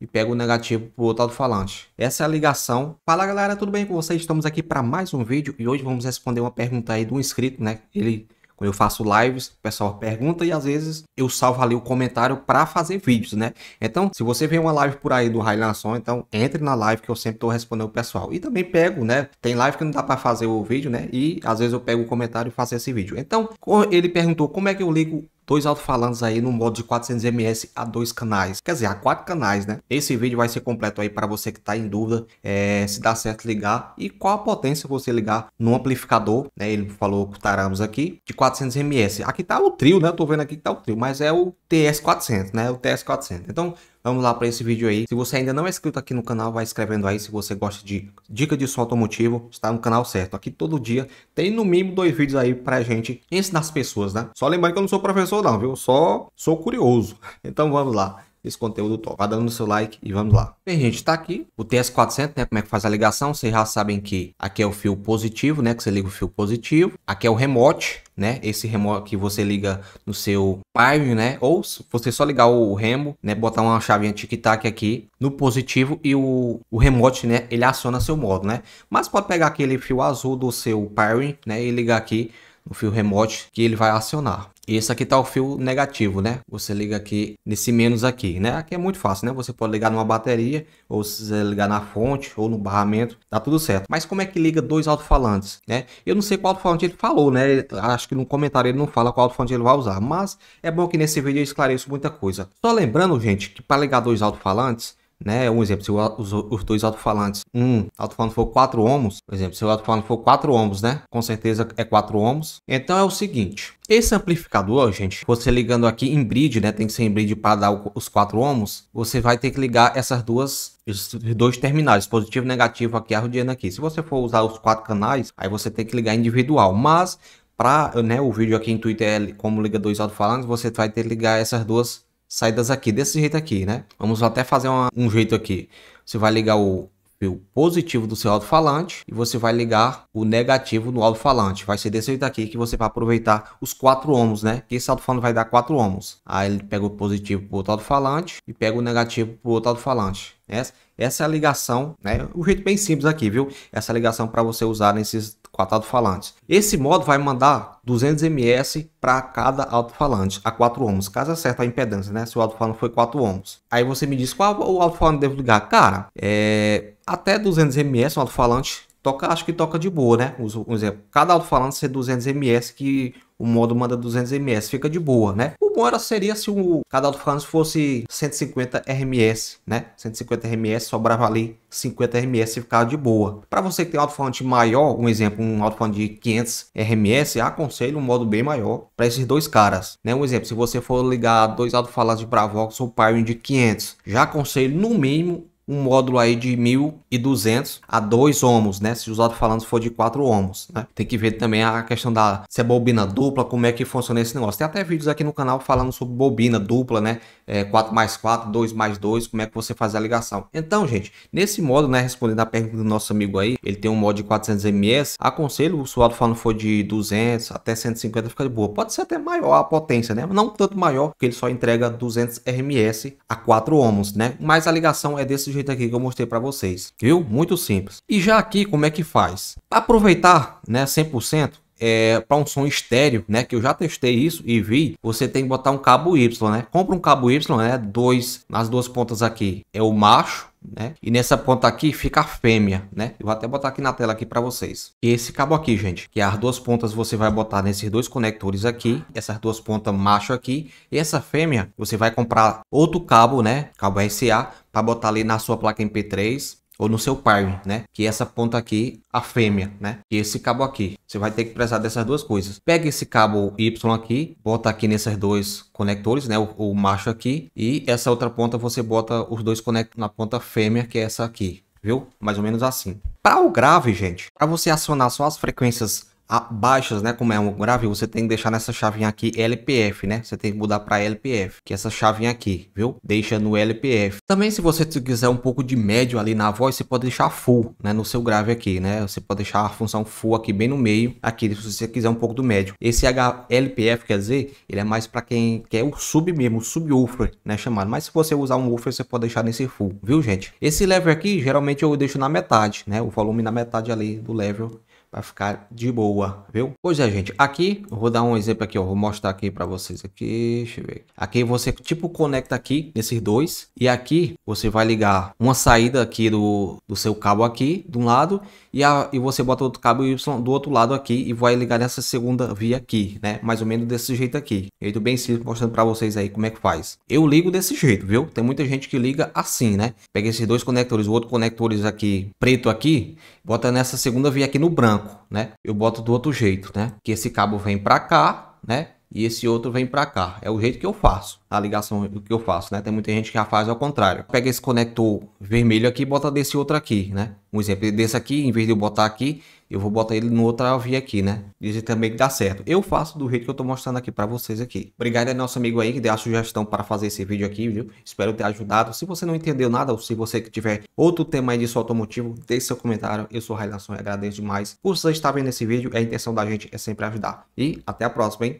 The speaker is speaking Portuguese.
e pega o negativo o outro alto-falante. Essa é a ligação. Fala galera, tudo bem com vocês? Estamos aqui para mais um vídeo e hoje vamos responder uma pergunta aí do inscrito, né? Ele, quando eu faço lives, o pessoal pergunta e às vezes eu salvo ali o comentário para fazer vídeos, né? Então, se você vê uma live por aí do Railanson, então entre na live que eu sempre estou respondendo o pessoal. E também pego, né? Tem live que não dá para fazer o vídeo, né? E às vezes eu pego o comentário e faço esse vídeo. Então, ele perguntou como é que eu ligo dois alto-falantes aí no modo de 400ms a dois canais, quer dizer, a quatro canais, né? Esse vídeo vai ser completo aí para você que está em dúvida é, se dá certo ligar e qual a potência você ligar no amplificador, né? Ele falou que taramos aqui de 400ms. Aqui tá o trio, né? Eu tô vendo aqui que tá o trio, mas é o TS400, né? O TS400. Então, Vamos lá para esse vídeo aí. Se você ainda não é inscrito aqui no canal, vai escrevendo aí se você gosta de dica de som automotivo, está no canal certo. Aqui todo dia tem no mínimo dois vídeos aí a gente ensinar as pessoas, né? Só lembrando que eu não sou professor não, viu? Só sou curioso. Então vamos lá esse conteúdo top. Vá dando o seu like e vamos lá. Bem, gente, tá aqui o TS400, né? Como é que faz a ligação? Vocês já sabem que aqui é o fio positivo, né? Que você liga o fio positivo. Aqui é o remote, né? Esse remote que você liga no seu Prime, né? Ou você só ligar o remo, né? Botar uma chavinha tic-tac aqui no positivo e o, o remote, né? Ele aciona seu modo, né? Mas pode pegar aquele fio azul do seu Prime, né? E ligar aqui no fio remote que ele vai acionar. E esse aqui tá o fio negativo, né? Você liga aqui nesse menos aqui, né? Aqui é muito fácil, né? Você pode ligar numa bateria, ou se ligar na fonte, ou no barramento, tá tudo certo. Mas como é que liga dois alto-falantes, né? Eu não sei qual alto-falante ele falou, né? Acho que no comentário ele não fala qual alto-falante ele vai usar, mas é bom que nesse vídeo eu esclareço muita coisa. Só lembrando, gente, que para ligar dois alto-falantes, né? Um exemplo, se o, os, os, dois alto-falantes, um alto-falante for 4 ohms, por exemplo, se o alto-falante for 4 ohms, né? Com certeza é 4 ohms. Então é o seguinte, esse amplificador, gente, você ligando aqui em bridge, né? Tem que ser em bridge para dar o, os 4 ohms. Você vai ter que ligar essas duas, esses dois terminais, positivo e negativo aqui, arrodeando aqui. Se você for usar os quatro canais, aí você tem que ligar individual. Mas para né, o vídeo aqui em Twitter é como liga dois alto-falantes, você vai ter que ligar essas duas saídas aqui, desse jeito aqui, né? Vamos até fazer uma, um jeito aqui. Você vai ligar o fio positivo do seu alto-falante e você vai ligar o negativo no alto-falante. Vai ser desse jeito aqui que você vai aproveitar os quatro ohms, né? Que esse alto-falante vai dar quatro ohms. Aí ele pega o positivo para o outro alto-falante e pega o negativo para o outro alto-falante. Essa, essa é a ligação, né? O jeito bem simples aqui, viu? Essa ligação para você usar nesses quatro alto-falantes. Esse modo vai mandar 200 ms para cada alto-falante a 4 ohms. Caso acerta a impedância, né? Se o alto-falante foi 4 ohms. Aí você me diz qual o alto-falante devo ligar. Cara, é... até 200 ms um alto-falante toca, acho que toca de boa, né? Um exemplo, cada alto-falante ser 200 ms, que o modo manda 200 ms, fica de boa, né? O bom era seria se o cada alto-falante fosse 150 RMS, né? 150 RMS, sobrava ali 50 RMS e ficava de boa. Para você que tem um alto-falante maior, um exemplo, um alto-falante de 500 RMS, aconselho um modo bem maior para esses dois caras, né? Um exemplo, se você for ligar dois alto-falantes de Bravox ou Pyrene de 500, já aconselho no mínimo um módulo aí de 1.200 a 2 ohms, né? Se os alto-falantes for de 4 ohms, né? Tem que ver também a questão da se é bobina dupla, como é que funciona esse negócio. Tem até vídeos aqui no canal falando sobre bobina dupla, né? É, 4 mais 4, 2 mais 2, como é que você faz a ligação. Então, gente, nesse modo, né? Respondendo a pergunta do nosso amigo aí, ele tem um modo de 400 ms. Aconselho, se o alto-falante for de 200 até 150, fica de boa. Pode ser até maior a potência, né? Não tanto maior, porque ele só entrega 200 RMS a 4 ohms, né? Mas a ligação é desse jeito jeito aqui que eu mostrei para vocês, viu? Muito simples. E já aqui, como é que faz? Para aproveitar, né, 100%, é, para um som estéreo, né? Que eu já testei isso e vi. Você tem que botar um cabo Y, né? Compra um cabo Y, né? Dois nas duas pontas aqui é o macho, né? E nessa ponta aqui fica a fêmea, né? Eu vou até botar aqui na tela aqui para vocês. E esse cabo aqui, gente, que é as duas pontas você vai botar nesses dois conectores aqui, essas duas pontas macho aqui, e essa fêmea você vai comprar outro cabo, né? Cabo RCA para botar ali na sua placa MP3 ou no seu par, né? Que é essa ponta aqui, a fêmea, né? Que esse cabo aqui. Você vai ter que precisar dessas duas coisas. Pega esse cabo Y aqui, bota aqui nesses dois conectores, né? O, o macho aqui e essa outra ponta você bota os dois conectores na ponta fêmea, que é essa aqui, viu? Mais ou menos assim. Para o grave, gente, para você acionar só as frequências baixas, né, como é um grave, você tem que deixar nessa chavinha aqui LPF, né? Você tem que mudar para LPF, que é essa chavinha aqui, viu? Deixa no LPF. Também se você quiser um pouco de médio ali na voz, você pode deixar full, né, no seu grave aqui, né? Você pode deixar a função full aqui bem no meio, aqui se você quiser um pouco do médio. Esse HLPF, quer dizer, ele é mais para quem quer o sub mesmo, o subwoofer, né, chamado. Mas se você usar um woofer, você pode deixar nesse full, viu, gente? Esse level aqui, geralmente eu deixo na metade, né? O volume na metade ali do level para ficar de boa, viu? Pois é, gente, aqui, eu vou dar um exemplo aqui, ó, vou mostrar aqui para vocês aqui, deixa eu ver. Aqui você tipo conecta aqui nesses dois e aqui você vai ligar uma saída aqui do, do seu cabo aqui de um lado e, a, e você bota outro cabo Y do outro lado aqui e vai ligar nessa segunda via aqui, né? Mais ou menos desse jeito aqui. Jeito bem simples, mostrando para vocês aí como é que faz. Eu ligo desse jeito, viu? Tem muita gente que liga assim, né? Pega esses dois conectores, o outro conectores aqui preto aqui, bota nessa segunda via aqui no branco branco, né? Eu boto do outro jeito, né? Que esse cabo vem para cá, né? e esse outro vem para cá. É o jeito que eu faço, a ligação que eu faço, né? Tem muita gente que já faz ao contrário. Pega esse conector vermelho aqui e bota desse outro aqui, né? Um exemplo desse aqui, em vez de eu botar aqui, eu vou botar ele no outra via aqui, né? Dizem também que dá certo. Eu faço do jeito que eu tô mostrando aqui para vocês aqui. Obrigado ao nosso amigo aí que deu a sugestão para fazer esse vídeo aqui, viu? Espero ter ajudado. Se você não entendeu nada ou se você tiver outro tema aí de disso automotivo, deixe seu comentário. Eu sou o Railanson e agradeço demais por você estar vendo esse vídeo. A intenção da gente é sempre ajudar. E até a próxima, hein?